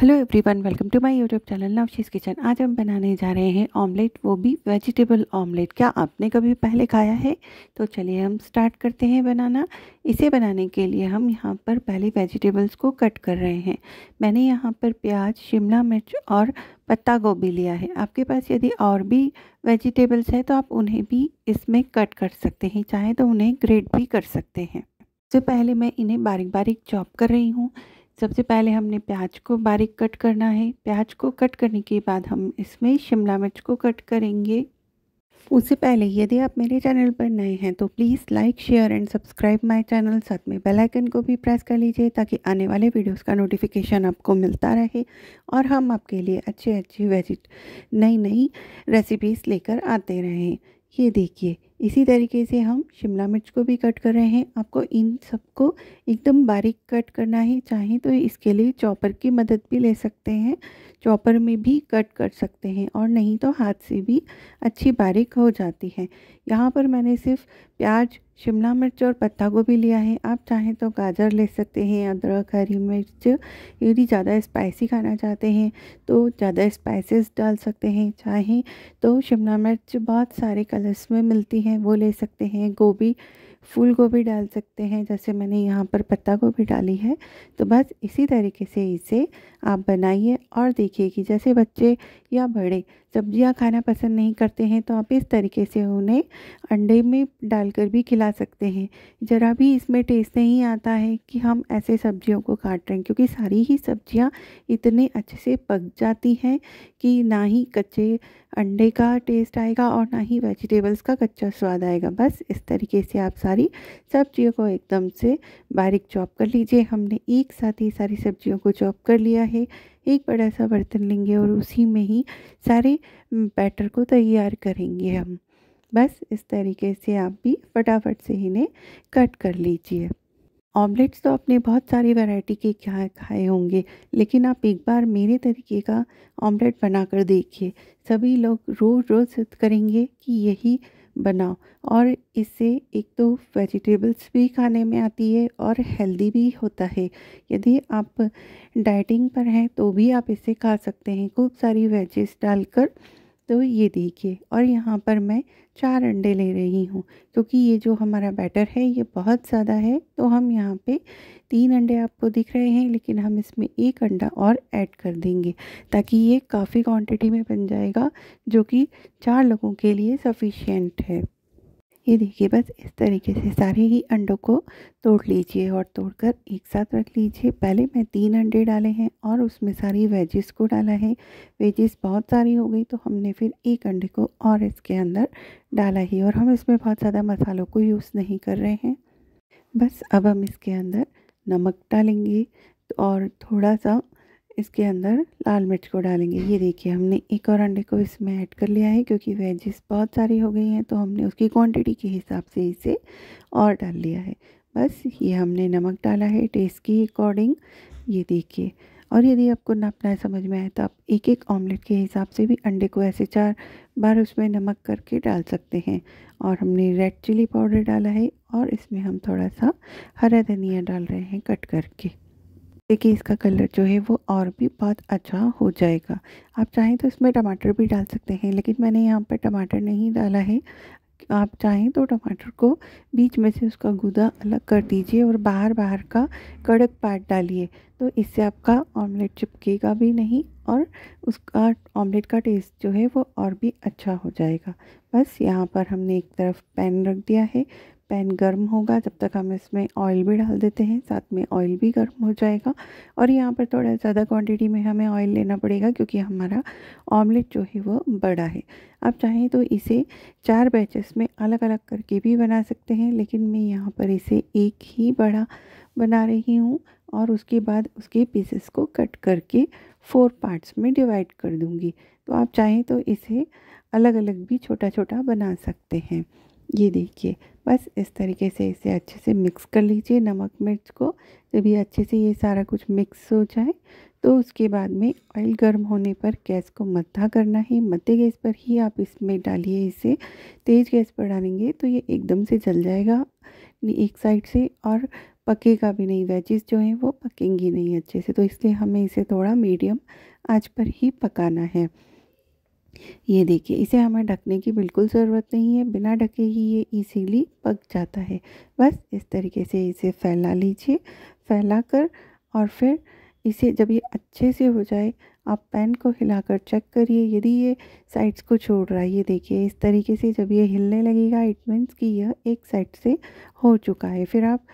hello everyone welcome to my YouTube channel Navshi's kitchen आज हम बनाने जा रहे हैं ऑमलेट वो भी वेजिटेबल ऑमलेट क्या आपने कभी पहले खाया है तो चलिए हम स्टार्ट करते हैं बनाना इसे बनाने के लिए हम यहाँ पर पहले वेजिटेबल्स को कट कर रहे हैं मैंने यहाँ पर प्याज शिमला मिर्च और पत्ता गोभी लिया है आपके पास यदि और भी वेजिटेबल्स है तो आप उन्हें भी इसमें कट कर सकते हैं चाहे तो उन्हें ग्रेट भी कर सकते हैं सबसे तो पहले मैं इन्हें बारीक बारीक चॉप कर रही हूँ सबसे पहले हमने प्याज को बारीक कट करना है प्याज को कट करने के बाद हम इसमें शिमला मिर्च को कट करेंगे उससे पहले यदि आप मेरे चैनल पर नए हैं तो please like share and subscribe my channel साथ में बेल आइकन को भी प्रेस कर लीजिए ताकि आने वाले वीडियोस का नोटिफिकेशन आपको मिलता रहे और हम आपके लिए अच्छे अच्छी वेजिट नई नई रेसिपीज़ लेकर आते रहें ये देखिए इसी तरीके से हम शिमला मिर्च को भी कट कर रहे हैं आपको इन सबको एकदम बारीक कट करना है चाहे तो इसके लिए चॉपर की मदद भी ले सकते हैं चॉपर में भी कट कर सकते हैं और नहीं तो हाथ से भी अच्छी बारीक हो जाती है यहाँ पर मैंने सिर्फ प्याज शिमला मिर्च और पत्ता गोभी लिया है आप चाहें तो गाजर ले सकते हैं अदरक हरी मिर्च यदि ज़्यादा स्पाइसी खाना चाहते हैं तो ज़्यादा स्पाइसेस डाल सकते हैं चाहें तो शिमला मिर्च बहुत सारे कलर्स में मिलती है हैं वो ले सकते हैं गोभी फूल गोभी डाल सकते हैं जैसे मैंने यहाँ पर पत्ता गोभी डाली है तो बस इसी तरीके से इसे आप बनाइए और देखिए कि जैसे बच्चे या बड़े सब्जियां खाना पसंद नहीं करते हैं तो आप इस तरीके से उन्हें अंडे में डालकर भी खिला सकते हैं ज़रा भी इसमें टेस्ट नहीं आता है कि हम ऐसे सब्जियों को काट रहे हैं क्योंकि सारी ही सब्जियां इतने अच्छे से पक जाती हैं कि ना ही कच्चे अंडे का टेस्ट आएगा और ना ही वेजिटेबल्स का कच्चा स्वाद आएगा बस इस तरीके से आप सारी सब्जियों को एकदम से बारीक चॉप कर लीजिए हमने एक साथ ही सारी सब्जियों को चॉप कर लिया है एक बड़ा सा बर्तन लेंगे और उसी में ही सारे बैटर को तैयार करेंगे हम बस इस तरीके से आप भी फटाफट से इन्हें कट कर लीजिए ऑमलेट्स तो आपने बहुत सारी वैरायटी के क्या खाए होंगे लेकिन आप एक बार मेरे तरीके का ऑमलेट बनाकर देखिए सभी लोग रोज़ रोज़ करेंगे कि यही बनाओ और इससे एक तो वेजिटेबल्स भी खाने में आती है और हेल्दी भी होता है यदि आप डाइटिंग पर हैं तो भी आप इसे खा सकते हैं खूब सारी वेजेस डालकर तो ये देखिए और यहाँ पर मैं चार अंडे ले रही हूँ क्योंकि ये जो हमारा बैटर है ये बहुत ज़्यादा है तो हम यहाँ पे तीन अंडे आपको दिख रहे हैं लेकिन हम इसमें एक अंडा और ऐड कर देंगे ताकि ये काफ़ी क्वांटिटी में बन जाएगा जो कि चार लोगों के लिए सफिशियंट है ये देखिए बस इस तरीके से सारे ही अंडों को तोड़ लीजिए और तोड़कर एक साथ रख लीजिए पहले मैं तीन अंडे डाले हैं और उसमें सारी वेजेस को डाला है वेजेस बहुत सारी हो गई तो हमने फिर एक अंडे को और इसके अंदर डाला ही और हम इसमें बहुत ज़्यादा मसालों को यूज़ नहीं कर रहे हैं बस अब हम इसके अंदर नमक डालेंगे और थोड़ा सा इसके अंदर लाल मिर्च को डालेंगे ये देखिए हमने एक और अंडे को इसमें ऐड कर लिया है क्योंकि वेजेस बहुत सारी हो गई हैं तो हमने उसकी क्वांटिटी के हिसाब से इसे और डाल लिया है बस ये हमने नमक डाला है टेस्ट के अकॉर्डिंग ये देखिए और यदि आपको नापना समझ में आए तो आप एक एक ऑमलेट के हिसाब से भी अंडे को ऐसे चार बार उसमें नमक करके डाल सकते हैं और हमने रेड चिली पाउडर डाला है और इसमें हम थोड़ा सा हरा धनिया डाल रहे हैं कट करके देखिए इसका कलर जो है वो और भी बहुत अच्छा हो जाएगा आप चाहें तो इसमें टमाटर भी डाल सकते हैं लेकिन मैंने यहाँ पर टमाटर नहीं डाला है आप चाहें तो टमाटर को बीच में से उसका गुदा अलग कर दीजिए और बाहर बाहर का कड़क पार्ट डालिए तो इससे आपका ऑमलेट चिपकेगा भी नहीं और उसका ऑमलेट का टेस्ट जो है वो और भी अच्छा हो जाएगा बस यहाँ पर हमने एक तरफ पैन रख दिया है पैन गर्म होगा जब तक हम इसमें ऑयल भी डाल देते हैं साथ में ऑयल भी गर्म हो जाएगा और यहाँ पर थोड़ा ज़्यादा क्वांटिटी में हमें ऑयल लेना पड़ेगा क्योंकि हमारा ऑमलेट जो है वो बड़ा है आप चाहें तो इसे चार बैचेस में अलग अलग करके भी बना सकते हैं लेकिन मैं यहाँ पर इसे एक ही बड़ा बना रही हूँ और उसके बाद उसके पीसेस को कट करके फोर पार्ट्स में डिवाइड कर दूँगी तो आप चाहें तो इसे अलग अलग भी छोटा छोटा बना सकते हैं ये देखिए बस इस तरीके से इसे अच्छे से मिक्स कर लीजिए नमक मिर्च को जब ये अच्छे से ये सारा कुछ मिक्स हो जाए तो उसके बाद में ऑयल गर्म होने पर गैस को मद्धा करना है मध्य गैस पर ही आप इसमें डालिए इसे तेज़ गैस पर डालेंगे तो ये एकदम से जल जाएगा एक साइड से और पकेगा भी नहीं वेजेस जो हैं वो पकेंगी नहीं अच्छे से तो इसलिए हमें इसे थोड़ा मीडियम आँच पर ही पकाना है ये देखिए इसे हमें ढकने की बिल्कुल ज़रूरत नहीं है बिना ढके ही ये इजीली पक जाता है बस इस तरीके से इसे फैला लीजिए फैला कर और फिर इसे जब ये अच्छे से हो जाए आप पैन को हिलाकर चेक करिए यदि ये साइड्स को छोड़ रहा है ये देखिए इस तरीके से जब ये हिलने लगेगा इट मीन्स कि यह एक साइड से हो चुका है फिर आप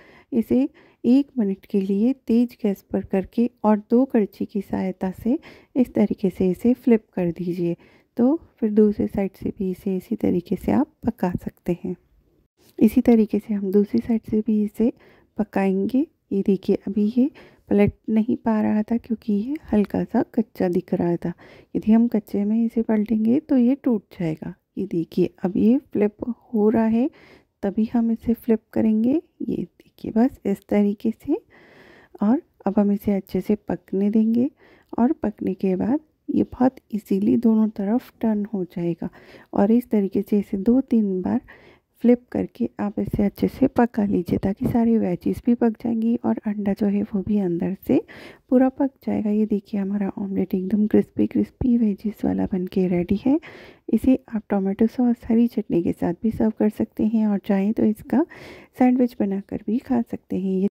इसे एक मिनट के लिए तेज़ गैस पर करके और दो कड़छी की सहायता से इस तरीके से इसे फ्लिप कर दीजिए तो फिर दूसरी साइड से भी इसे इसी तरीके से आप पका सकते हैं इसी तरीके से हम दूसरी साइड से भी इसे पकाएंगे ये देखिए अभी ये पलट नहीं पा रहा था क्योंकि ये हल्का सा कच्चा दिख रहा था यदि हम कच्चे में इसे पलटेंगे तो ये टूट जाएगा ये देखिए अब ये फ्लिप हो रहा है तभी हम इसे फ्लिप करेंगे ये देखिए बस इस तरीके से और अब हम इसे अच्छे से पकने देंगे और पकने के बाद ये बहुत इजीली दोनों तरफ टर्न हो जाएगा और इस तरीके से इसे दो तीन बार फ्लिप करके आप इसे अच्छे से पका लीजिए ताकि सारी वेजिस भी पक जाएंगी और अंडा जो है वो भी अंदर से पूरा पक जाएगा ये देखिए हमारा ऑमलेट एकदम क्रिस्पी क्रिस्पी वेजिस वाला बन के रेडी है इसे आप टोमेटो सॉस हरी चटनी के साथ भी सर्व कर सकते हैं और चाहें तो इसका सैंडविच बनाकर भी खा सकते हैं ये